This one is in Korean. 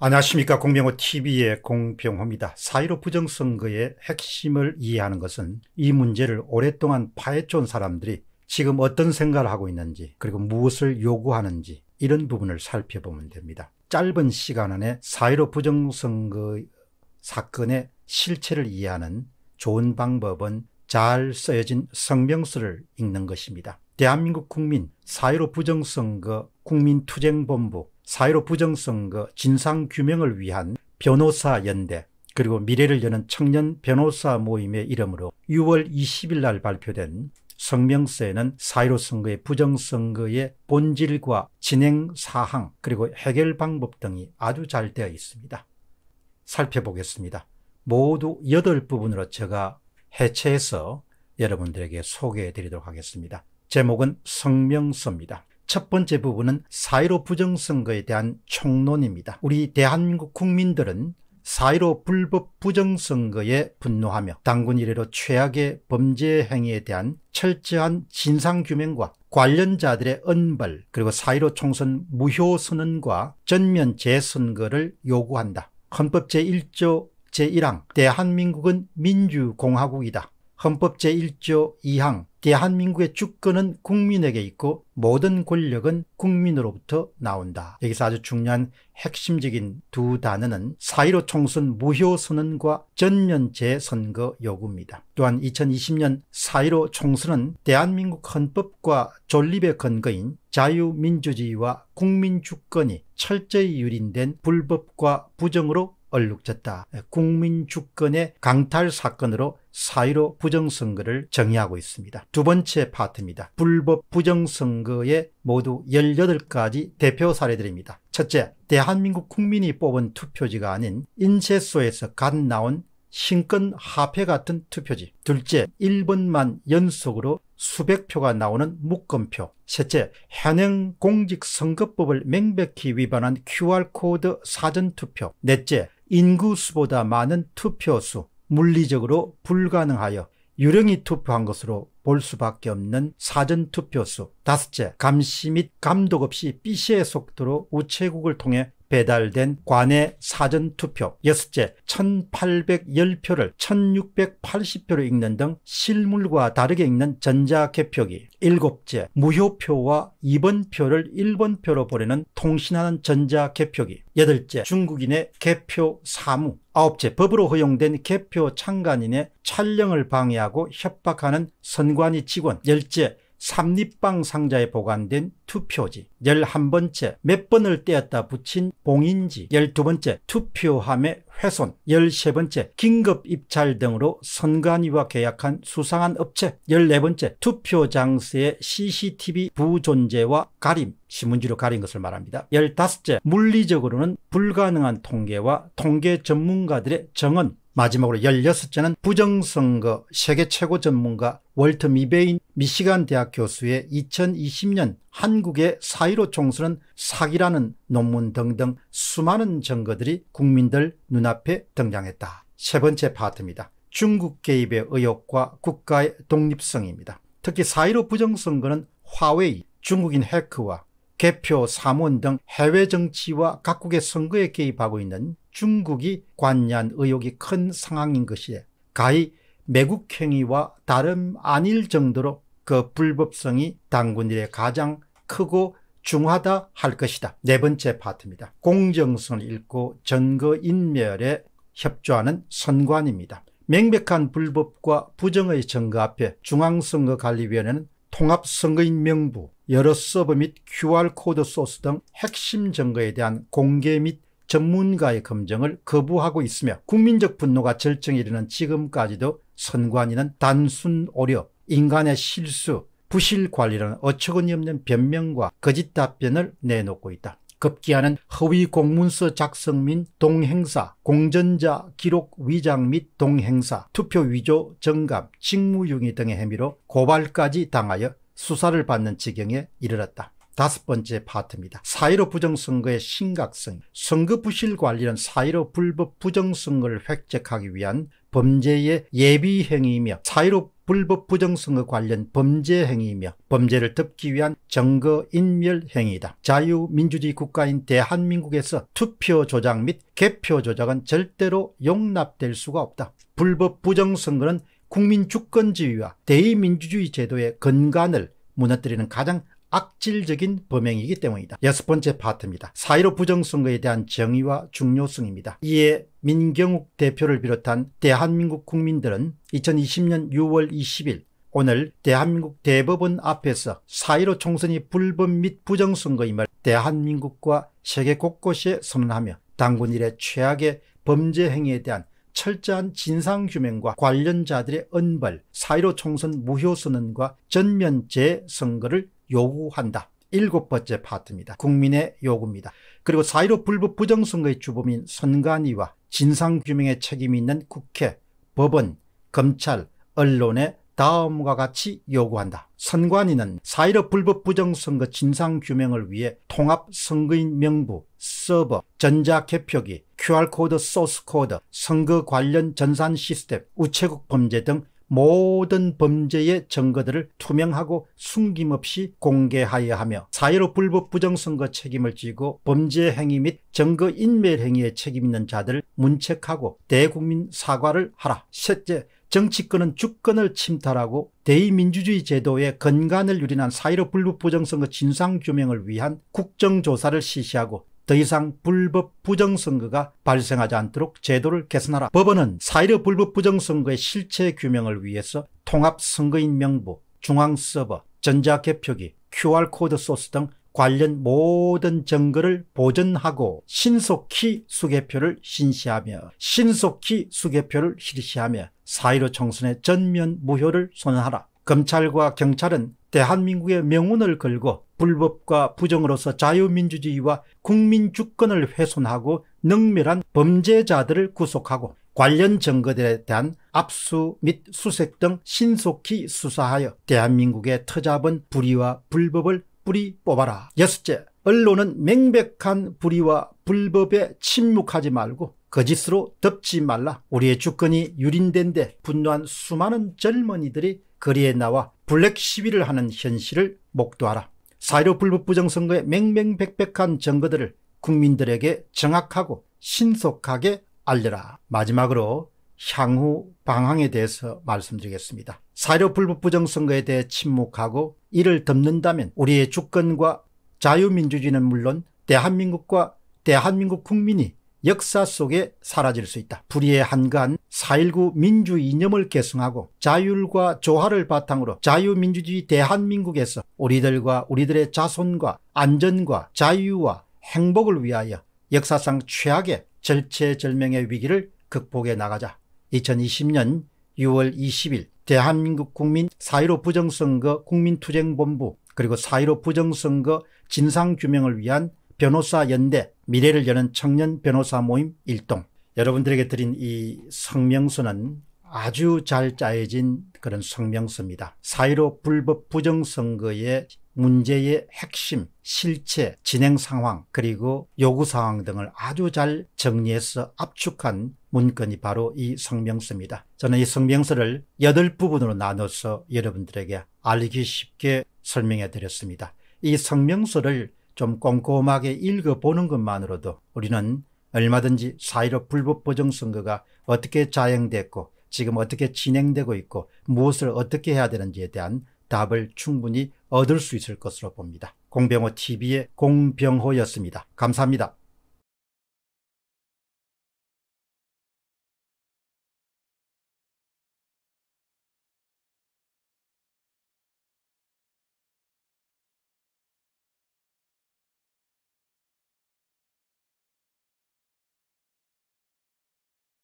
안녕하십니까 공병호TV의 공병호입니다. 4.15 부정선거의 핵심을 이해하는 것은 이 문제를 오랫동안 파헤쳐온 사람들이 지금 어떤 생각을 하고 있는지 그리고 무엇을 요구하는지 이런 부분을 살펴보면 됩니다. 짧은 시간 안에 4.15 부정선거 사건의 실체를 이해하는 좋은 방법은 잘 쓰여진 성명서를 읽는 것입니다. 대한민국 국민 4.15 부정선거 국민투쟁본부 사회로 부정선거 진상규명을 위한 변호사 연대 그리고 미래를 여는 청년 변호사 모임의 이름으로 6월 20일 날 발표된 성명서에는 사회로 선거의 부정선거의 본질과 진행 사항 그리고 해결 방법 등이 아주 잘 되어 있습니다. 살펴보겠습니다. 모두 8부분으로 제가 해체해서 여러분들에게 소개해 드리도록 하겠습니다. 제목은 성명서입니다. 첫 번째 부분은 사1로 부정선거에 대한 총론입니다. 우리 대한민국 국민들은 사1로 불법 부정선거에 분노하며 당군 이래로 최악의 범죄 행위에 대한 철저한 진상규명과 관련자들의 은벌 그리고 사1로 총선 무효선언과 전면 재선거를 요구한다. 헌법 제1조 제1항 대한민국은 민주공화국이다. 헌법 제1조 2항 대한민국의 주권은 국민에게 있고 모든 권력은 국민으로부터 나온다. 여기서 아주 중요한 핵심적인 두 단어는 사1 5 총선 무효 선언과 전면 재선거 요구입니다. 또한 2020년 사1 5 총선은 대한민국 헌법과 존립의 근거인 자유민주주의와 국민주권이 철저히 유린된 불법과 부정으로 얼룩졌다. 국민 주권의 강탈 사건으로 사의로 부정선거를 정의하고 있습니다. 두 번째 파트입니다. 불법 부정선거의 모두 18가지 대표 사례들입니다. 첫째, 대한민국 국민이 뽑은 투표지가 아닌 인쇄소에서 갓 나온 신권 화폐 같은 투표지. 둘째, 1번만 연속으로 수백 표가 나오는 묶음표. 셋째, 현행 공직선거법을 명백히 위반한 QR코드 사전투표. 넷째, 인구수보다 많은 투표수, 물리적으로 불가능하여 유령이 투표한 것으로 볼 수밖에 없는 사전투표수. 다섯째, 감시 및 감독 없이 삐시의 속도로 우체국을 통해 배달된 관내 사전투표, 여섯째 1810표를 1680표로 읽는 등 실물과 다르게 읽는 전자개표기, 일곱째 무효표와 2번표를 1번표로 보내는 통신하는 전자개표기, 여덟째 중국인의 개표 사무, 아홉째 법으로 허용된 개표 창간인의 촬영을 방해하고 협박하는 선관위 직원, 열째 삼립방 상자에 보관된 투표지, 11번째 몇 번을 떼었다 붙인 봉인지, 12번째 투표함의 훼손, 13번째 긴급 입찰 등으로 선관위와 계약한 수상한 업체, 14번째 투표 장소의 CCTV 부존재와 가림, 신문지로 가린 것을 말합니다. 1 5째 물리적으로는 불가능한 통계와 통계 전문가들의 정언, 마지막으로 16째는 부정선거 세계 최고 전문가 월트 미베인 미시간 대학 교수의 2020년 한국의 4.15총수는 사기라는 논문 등등 수많은 증거들이 국민들 눈앞에 등장했다. 세 번째 파트입니다. 중국 개입의 의혹과 국가의 독립성입니다. 특히 4.15 부정선거는 화웨이, 중국인 해크와 개표, 사문등 해외 정치와 각국의 선거에 개입하고 있는 중국이 관여한 의혹이 큰 상황인 것이에 가히 매국행위와 다름 아닐 정도로 그 불법성이 당군 일에 가장 크고 중하다 할 것이다. 네 번째 파트입니다. 공정성을 잃고 전거인멸에 협조하는 선관입니다. 명백한 불법과 부정의 증거 앞에 중앙선거관리위원회는 통합선거인 명부, 여러 서버 및 QR코드 소스 등 핵심 증거에 대한 공개 및 전문가의 검증을 거부하고 있으며 국민적 분노가 절정에 이르는 지금까지도 선관위는 단순 오류, 인간의 실수, 부실 관리라는 어처구니 없는 변명과 거짓 답변을 내놓고 있다. 급기야는 허위 공문서 작성 및 동행사, 공전자 기록 위장 및 동행사, 투표 위조, 정감, 직무유기 등의 혐의로 고발까지 당하여 수사를 받는 지경에 이르렀다. 다섯 번째 파트입니다. 4 1 5 부정선거의 심각성 선거 부실 관리는 4 1 5 불법 부정선거를 획책하기 위한 범죄의 예비 행위이며 4 1 5 불법 부정선거 관련 범죄 행위이며 범죄를 덮기 위한 정거 인멸 행위다. 자유민주주의 국가인 대한민국에서 투표 조작 및 개표 조작은 절대로 용납될 수가 없다. 불법 부정선거는 국민 주권지위와 대의민주주의 제도의 근간을 무너뜨리는 가장 악질적인 범행이기 때문이다. 여섯 번째 파트입니다. 4 1 5 부정선거에 대한 정의와 중요성입니다. 이에 민경욱 대표를 비롯한 대한민국 국민들은 2020년 6월 20일 오늘 대한민국 대법원 앞에서 4 1 5 총선이 불법 및 부정선거임을 대한민국과 세계 곳곳에 선언하며 당군일의 최악의 범죄 행위에 대한 철저한 진상규명과 관련자들의 은벌, 4 1 5 총선 무효선언과 전면 재선거를 요구한다. 일곱 번째 파트입니다. 국민의 요구입니다. 그리고 사1로 불법 부정선거의 주범인 선관위와 진상규명의 책임이 있는 국회, 법원, 검찰, 언론의 다음과 같이 요구한다. 선관위는 사1로 불법 부정선거 진상규명을 위해 통합선거인 명부, 서버, 전자개표기, QR코드 소스코드, 선거 관련 전산 시스템, 우체국 범죄 등 모든 범죄의 증거들을 투명하고 숨김없이 공개하여야 하며 사회로 불법 부정선거 책임을 지고 범죄 행위 및 증거 인멸 행위에 책임 있는 자들을 문책하고 대국민 사과를 하라. 셋째, 정치권은 주권을 침탈하고 대의민주주의 제도의 건간을 유린한 사회로 불법 부정선거 진상규명을 위한 국정조사를 실시하고 더 이상 불법 부정선거가 발생하지 않도록 제도를 개선하라. 법원은 사일의 불법 부정선거의 실체 규명을 위해서 통합선거인 명부, 중앙서버, 전자개표기, QR코드 소스 등 관련 모든 정거를 보존하고 신속히 수개표를 신시하며 신속히 수개표를 실시하며 사일오 총선의 전면 무효를 선언하라. 검찰과 경찰은 대한민국의 명운을 걸고 불법과 부정으로서 자유민주주의와 국민 주권을 훼손하고 능멸한 범죄자들을 구속하고 관련 증거들에 대한 압수 및 수색 등 신속히 수사하여 대한민국의 터잡은 불의와 불법을 뿌리 뽑아라. 여섯째, 언론은 맹백한 불의와 불법에 침묵하지 말고 거짓으로 덮지 말라. 우리의 주권이 유린된데 분노한 수많은 젊은이들이 거리에 나와 블랙 시위를 하는 현실을 목도하라. 4.15 불법 부정선거의 맹맹백백한 증거들을 국민들에게 정확하고 신속하게 알려라. 마지막으로 향후 방황에 대해서 말씀드리겠습니다. 4.15 불법 부정선거에 대해 침묵하고 이를 덮는다면 우리의 주권과 자유민주주의는 물론 대한민국과 대한민국 국민이 역사 속에 사라질 수 있다. 불의의 한간 4.19 민주 이념을 계승하고 자율과 조화를 바탕으로 자유민주주의 대한민국에서 우리들과 우리들의 자손과 안전과 자유와 행복을 위하여 역사상 최악의 절체절명의 위기를 극복해 나가자. 2020년 6월 20일 대한민국 국민 4.15 부정선거 국민투쟁본부 그리고 4.15 부정선거 진상규명을 위한 변호사 연대 미래를 여는 청년 변호사 모임 일동 여러분들에게 드린 이 성명서는 아주 잘 짜여진 그런 성명서입니다. 사이로 불법 부정선거의 문제의 핵심, 실체, 진행 상황, 그리고 요구 상황 등을 아주 잘 정리해서 압축한 문건이 바로 이 성명서입니다. 저는 이 성명서를 여덟 부분으로 나눠서 여러분들에게 알기 리 쉽게 설명해 드렸습니다. 이 성명서를 좀 꼼꼼하게 읽어보는 것만으로도 우리는 얼마든지 사일업 불법 보정 선거가 어떻게 자행됐고 지금 어떻게 진행되고 있고 무엇을 어떻게 해야 되는지에 대한 답을 충분히 얻을 수 있을 것으로 봅니다. 공병호 TV의 공병호였습니다. 감사합니다.